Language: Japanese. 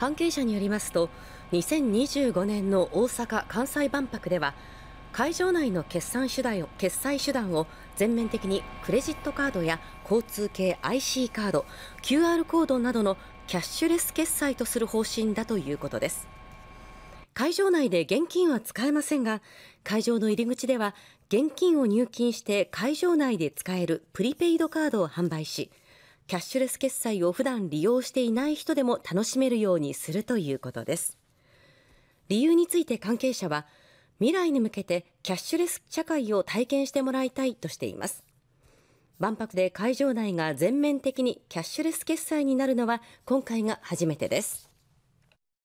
関係者によりますと2025年の大阪・関西万博では会場内の決算手段を決済手段を全面的にクレジットカードや交通系 IC カード QR コードなどのキャッシュレス決済とする方針だということです会場内で現金は使えませんが会場の入り口では現金を入金して会場内で使えるプリペイドカードを販売しキャッシュレス決済を普段利用していない人でも楽しめるようにするということです理由について関係者は未来に向けてキャッシュレス社会を体験してもらいたいとしています万博で会場内が全面的にキャッシュレス決済になるのは今回が初めてです